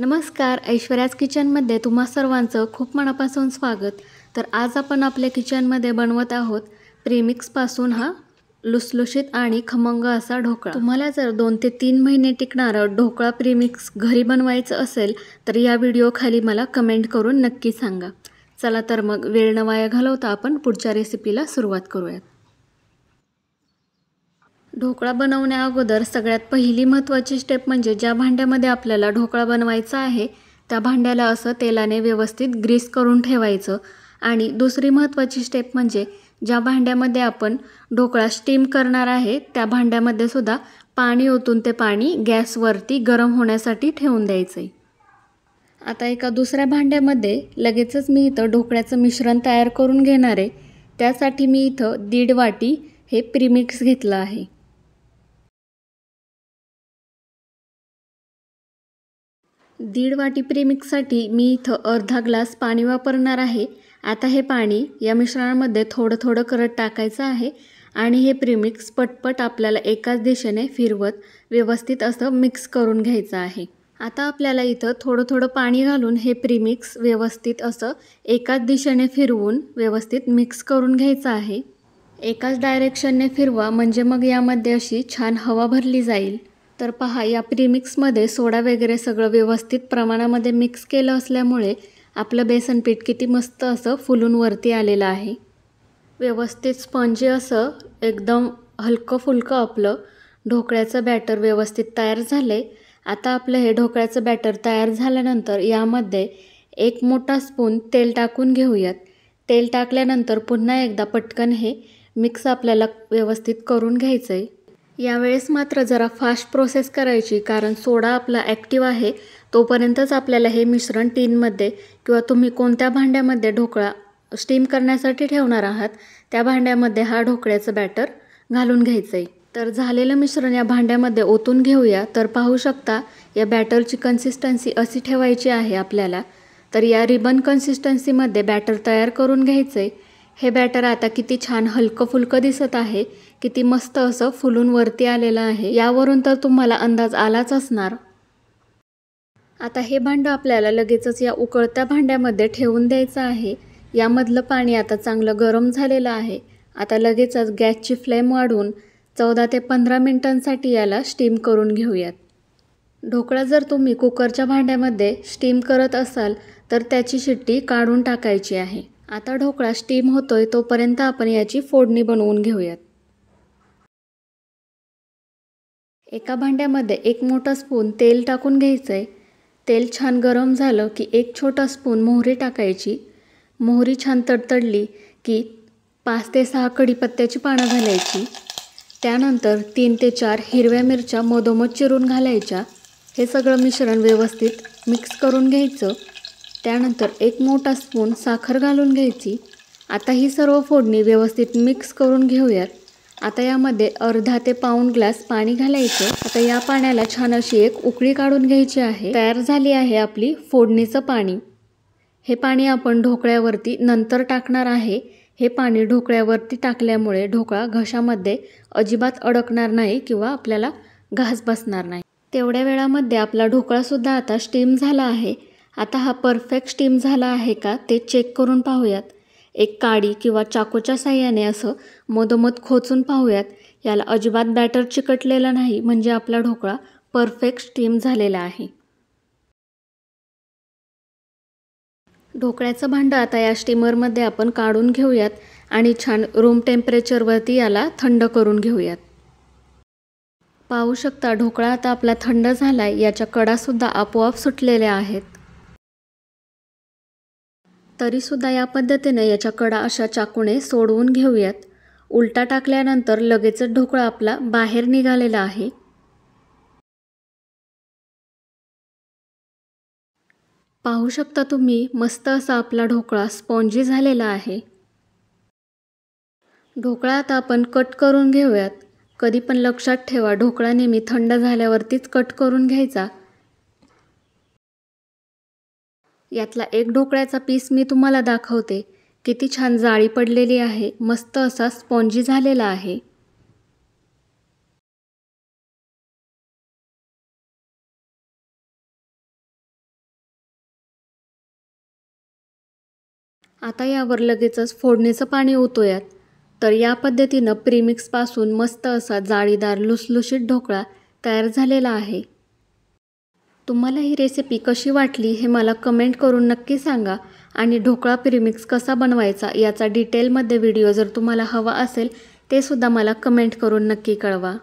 नमस्कार ऐश्वर्याज किचनमध्ये तुम्हा सर्वांचं खूप मनापासून स्वागत तर आज आपण आपल्या किचनमध्ये बनवत आहोत प्रेमिक्सपासून हा लुसलुशीत आणि खमंग असा ढोकळा तुम्हाला जर दोन ते तीन महिने टिकणारं ढोकळा प्रीमिक्स घरी बनवायचं असेल तर या व्हिडिओ खाली मला कमेंट करून नक्की सांगा चला तर मग वेळ न वाया घालवता आपण पुढच्या रेसिपीला सुरुवात करूयात ढोकळा बनवण्या अगोदर सगळ्यात पहिली महत्त्वाची स्टेप म्हणजे ज्या भांड्यामध्ये आपल्याला ढोकळा बनवायचा आहे त्या भांड्याला असं तेलाने व्यवस्थित ग्रीस करून ठेवायचं आणि दुसरी महत्त्वाची स्टेप म्हणजे ज्या भांड्यामध्ये आपण ढोकळा स्टीम करणार आहे त्या भांड्यामध्ये सुद्धा पाणी ओतून ते पाणी गॅसवरती गरम होण्यासाठी ठेवून द्यायचं आहे आता एका दुसऱ्या भांड्यामध्ये लगेचच मी इथं ढोकळ्याचं मिश्रण तयार करून घेणार आहे त्यासाठी मी इथं दीड वाटी हे प्रीमिक्स घेतलं आहे दीड वाटी प्रेमिकसाठी मी इथं अर्धा ग्लास पाणी वापरणार आहे आता हे पाणी या मिश्रणामध्ये थोडं थोडं करत टाकायचं आहे आणि हे प्रीमिक्स पटपट आपल्याला एकाच दिशेने फिरवत व्यवस्थित असं मिक्स करून घ्यायचं आहे आता आपल्याला इथं थोडं थोडं पाणी घालून हे प्रीमिक्स व्यवस्थित असं एकाच दिशेने फिरवून व्यवस्थित मिक्स करून घ्यायचं आहे एकाच डायरेक्शनने फिरवा म्हणजे मग यामध्ये अशी छान हवा भरली जाईल तर पहा या प्रीमिक्समध्ये सोडा वगैरे सगळं व्यवस्थित प्रमाणामध्ये मिक्स केलं असल्यामुळे आपलं बेसन पीठ किती मस्त असं फुलून वरती आलेलं आहे व्यवस्थित स्पंजी असं एकदम हलकं फुलकं आपलं ढोकळ्याचं बॅटर व्यवस्थित तयार झाले आता आपलं हे ढोकळ्याचं बॅटर तयार झाल्यानंतर यामध्ये एक मोठा स्पून तेल टाकून घेऊयात तेल टाकल्यानंतर पुन्हा एकदा पटकन हे मिक्स आपल्याला व्यवस्थित करून घ्यायचं आहे यावेळेस मात्र जरा फास्ट प्रोसेस करायची कारण सोडा आपला ॲक्टिव आहे तोपर्यंतच आपल्याला हे मिश्रण टीनमध्ये किंवा तुम्ही कोणत्या भांड्यामध्ये ढोकळा स्टीम करण्यासाठी ठेवणार आहात त्या भांड्यामध्ये हा ढोकळ्याचं बॅटर घालून घ्यायचं आहे तर झालेलं मिश्रण या भांड्यामध्ये ओतून घेऊया तर पाहू शकता या बॅटरची कन्सिस्टन्सी अशी ठेवायची आहे आपल्याला तर या रिबन कन्सिस्टन्सीमध्ये बॅटर तयार करून घ्यायचं आहे हे बॅटर आता किती छान हलकं फुलकं दिसत आहे किती मस्त असं फुलून वरती आलेलं आहे यावरून तर तुम्हाला अंदाज आलाच असणार आता हे भांडं आपल्याला लगेचच या उकळत्या भांड्यामध्ये ठेवून द्यायचं आहे यामधलं पाणी आता चांगलं गरम झालेलं आहे आता लगेचच गॅसची फ्लेम वाढून चौदा ते पंधरा मिनिटांसाठी याला स्टीम करून घेऊयात ढोकळा जर तुम्ही कुकरच्या भांड्यामध्ये स्टीम करत असाल तर त्याची शिट्टी काढून टाकायची आहे आता ढोकळा स्टीम होतोय तोपर्यंत आपण याची फोडणी बनवून घेऊयात एका भांड्यामध्ये एक मोठा स्पून तेल टाकून घ्यायचं आहे तेल छान गरम झालं की एक छोटा स्पून मोहरी टाकायची मोहरी छान तडतडली की पाच ते सहा कढीपत्त्याची पानं घालायची त्यानंतर तीन ते चार हिरव्या मिरच्या मधोमध चिरून घालायच्या हे सगळं मिश्रण व्यवस्थित मिक्स करून घ्यायचं त्यानंतर एक मोठा स्पून साखर घालून घ्यायची आता ही सर्व फोडणी व्यवस्थित मिक्स करून घेऊयात आता यामध्ये अर्धा ते पाऊन ग्लास पाणी घालायचं आता या पाण्याला छान अशी एक उकळी काढून घ्यायची आहे तयार झाली आहे आपली फोडणीचं पाणी हे पाणी आपण ढोकळ्यावरती नंतर टाकणार आहे हे पाणी ढोकळ्यावरती टाकल्यामुळे ढोकळा घशामध्ये अजिबात अडकणार नाही किंवा आपल्याला घास बसणार नाही तेवढ्या वेळामध्ये आपला ढोकळासुद्धा आता स्टीम झाला आहे आता हा परफेक्ट स्टीम झाला आहे का ते चेक करून पाहूयात एक काडी किंवा चाकूच्या साह्याने असं मधोमध खोचून पाहूयात याला अजिबात बॅटर चिकटलेला नाही म्हणजे आपला ढोकळा परफेक्ट स्टीम झालेला आहे ढोकळ्याचं भांडं आता या स्टीमरमध्ये आपण काढून घेऊयात आणि छान रूम टेम्परेचरवरती याला थंड करून घेऊयात पाहू शकता ढोकळा आता आपला थंड झाला आहे याच्या कडासुद्धा आपोआप सुटलेल्या आहेत तरीसुद्धा या पद्धतीने याच्या कडा अशा चाकूने सोडवून घेऊयात उलटा टाकल्यानंतर लगेचच ढोकळा आपला बाहेर निघालेला आहे पाहू शकता तुम्ही मस्त असा आपला ढोकळा स्पॉन्जी झालेला आहे ढोकळा आता आपण कट करून घेऊयात कधी पण लक्षात ठेवा ढोकळा नेहमी थंड झाल्यावरतीच कट करून घ्यायचा यातला एक ढोकळ्याचा पीस मी तुम्हाला दाखवते किती छान जाळी पडलेली आहे मस्त असा स्पॉन्जी झालेला आहे आता यावर लगेचच फोडणीचं पाणी ओतूयात तर या पद्धतीनं प्रीमिक्सपासून मस्त असा जाळीदार लुसलुशीत ढोकळा तयार झालेला आहे तुम्हाला ही रेसिपी कशी वाटली हे मला कमेंट करून नक्की सांगा आणि ढोकळा प्रीमिक्स कसा बनवायचा याचा डिटेलमध्ये व्हिडिओ जर तुम्हाला हवा असेल ते सुद्धा मला कमेंट करून नक्की कळवा